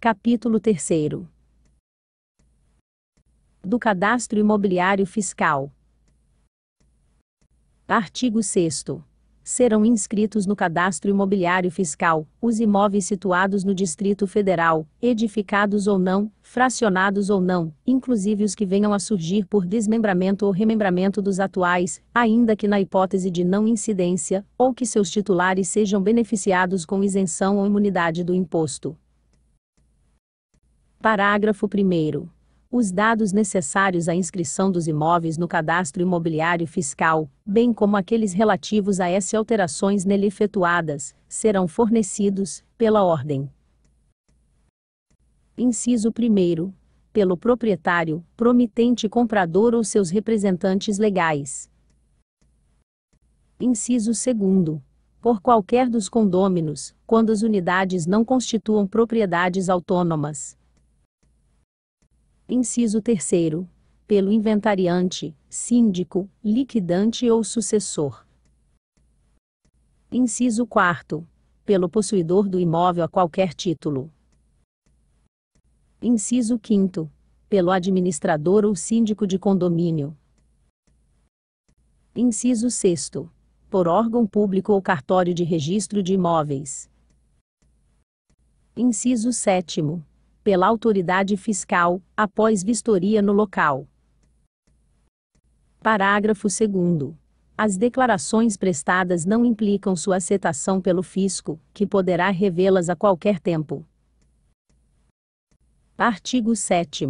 Capítulo 3 Do Cadastro Imobiliário Fiscal. Artigo 6 serão inscritos no cadastro imobiliário fiscal os imóveis situados no Distrito Federal, edificados ou não, fracionados ou não, inclusive os que venham a surgir por desmembramento ou remembramento dos atuais, ainda que na hipótese de não incidência, ou que seus titulares sejam beneficiados com isenção ou imunidade do imposto. Parágrafo 1. Os dados necessários à inscrição dos imóveis no cadastro imobiliário fiscal, bem como aqueles relativos a essas alterações nele efetuadas, serão fornecidos, pela ordem. Inciso 1. Pelo proprietário, promitente comprador ou seus representantes legais. Inciso 2 por qualquer dos condôminos, quando as unidades não constituam propriedades autônomas. Inciso 3 pelo inventariante, síndico, liquidante ou sucessor. Inciso 4. Pelo possuidor do imóvel a qualquer título. Inciso 5. Pelo administrador ou síndico de condomínio. Inciso 6. Por órgão público ou cartório de registro de imóveis. Inciso 7 pela autoridade fiscal, após vistoria no local. Parágrafo 2. As declarações prestadas não implicam sua aceitação pelo fisco, que poderá revê-las a qualquer tempo. Artigo 7.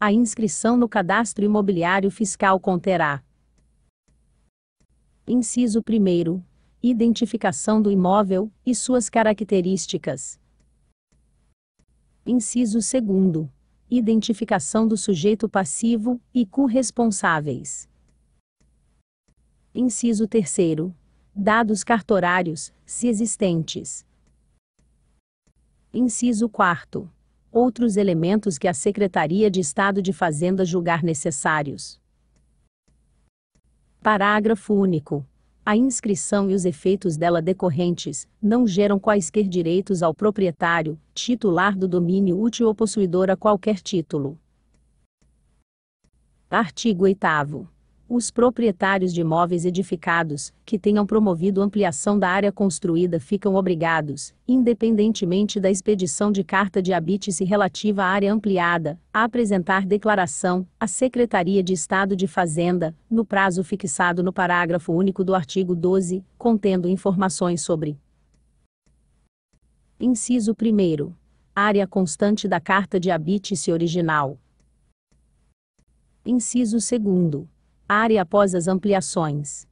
A inscrição no cadastro imobiliário fiscal conterá: Inciso 1. Identificação do imóvel e suas características. Inciso 2. Identificação do sujeito passivo e corresponsáveis. Inciso 3. Dados cartorários, se existentes. Inciso 4. Outros elementos que a Secretaria de Estado de Fazenda julgar necessários. Parágrafo único a inscrição e os efeitos dela decorrentes, não geram quaisquer direitos ao proprietário, titular do domínio útil ou possuidor a qualquer título. Artigo 8 os proprietários de imóveis edificados, que tenham promovido ampliação da área construída ficam obrigados, independentemente da expedição de carta de habite-se relativa à área ampliada, a apresentar declaração à Secretaria de Estado de Fazenda, no prazo fixado no parágrafo único do artigo 12, contendo informações sobre Inciso 1. Área constante da carta de habite-se original. Inciso 2 área após as ampliações.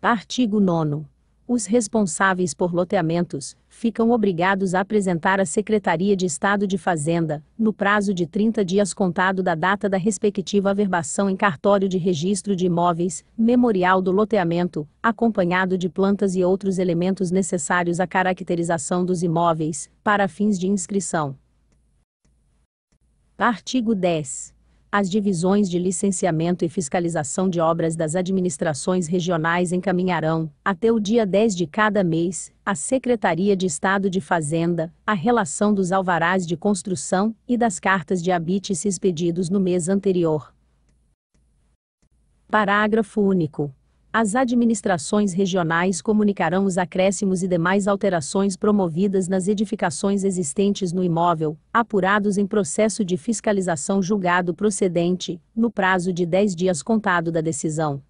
Artigo 9. Os responsáveis por loteamentos ficam obrigados a apresentar à Secretaria de Estado de Fazenda, no prazo de 30 dias contado da data da respectiva averbação em cartório de registro de imóveis, memorial do loteamento, acompanhado de plantas e outros elementos necessários à caracterização dos imóveis, para fins de inscrição. Artigo 10 as divisões de licenciamento e fiscalização de obras das administrações regionais encaminharão, até o dia 10 de cada mês, à Secretaria de Estado de Fazenda, a relação dos alvarás de construção e das cartas de habites expedidos no mês anterior. Parágrafo único. As administrações regionais comunicarão os acréscimos e demais alterações promovidas nas edificações existentes no imóvel, apurados em processo de fiscalização julgado procedente, no prazo de 10 dias contado da decisão.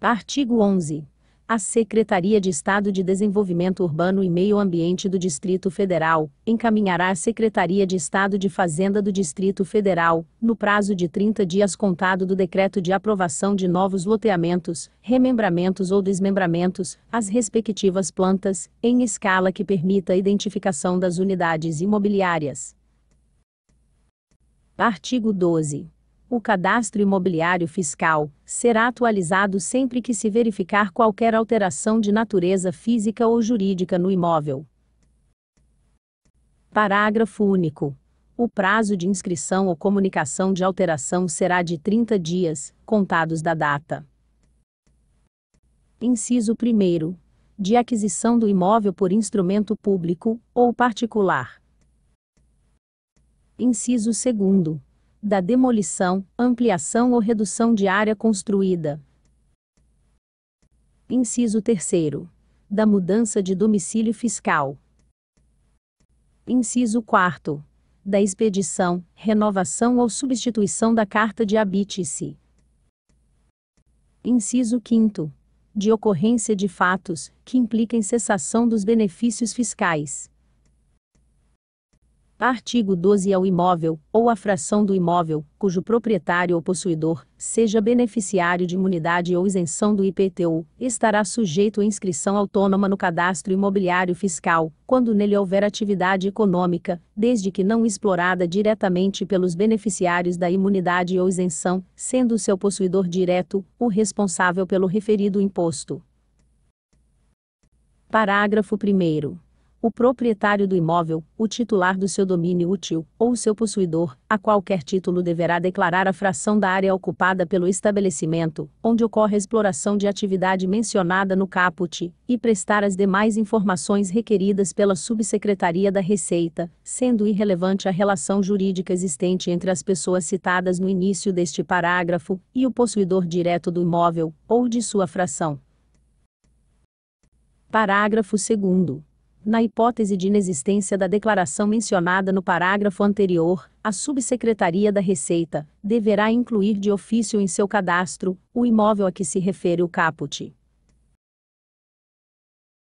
Artigo 11 a Secretaria de Estado de Desenvolvimento Urbano e Meio Ambiente do Distrito Federal encaminhará à Secretaria de Estado de Fazenda do Distrito Federal, no prazo de 30 dias contado do decreto de aprovação de novos loteamentos, remembramentos ou desmembramentos, as respectivas plantas, em escala que permita a identificação das unidades imobiliárias. Artigo 12. O cadastro imobiliário fiscal será atualizado sempre que se verificar qualquer alteração de natureza física ou jurídica no imóvel. Parágrafo único. O prazo de inscrição ou comunicação de alteração será de 30 dias, contados da data. Inciso 1. De aquisição do imóvel por instrumento público ou particular. Inciso 2 da demolição, ampliação ou redução de área construída. Inciso 3. Da mudança de domicílio fiscal. Inciso 4. Da expedição, renovação ou substituição da carta de habite-se. Inciso 5. De ocorrência de fatos que impliquem cessação dos benefícios fiscais. Artigo 12 ao é imóvel, ou à fração do imóvel, cujo proprietário ou possuidor seja beneficiário de imunidade ou isenção do IPTU, estará sujeito à inscrição autônoma no cadastro imobiliário fiscal, quando nele houver atividade econômica, desde que não explorada diretamente pelos beneficiários da imunidade ou isenção, sendo seu possuidor direto o responsável pelo referido imposto. Parágrafo 1 o proprietário do imóvel, o titular do seu domínio útil, ou o seu possuidor, a qualquer título deverá declarar a fração da área ocupada pelo estabelecimento, onde ocorre a exploração de atividade mencionada no caput, e prestar as demais informações requeridas pela Subsecretaria da Receita, sendo irrelevante a relação jurídica existente entre as pessoas citadas no início deste parágrafo e o possuidor direto do imóvel, ou de sua fração. Parágrafo 2. Na hipótese de inexistência da declaração mencionada no parágrafo anterior, a Subsecretaria da Receita deverá incluir de ofício em seu cadastro o imóvel a que se refere o caput.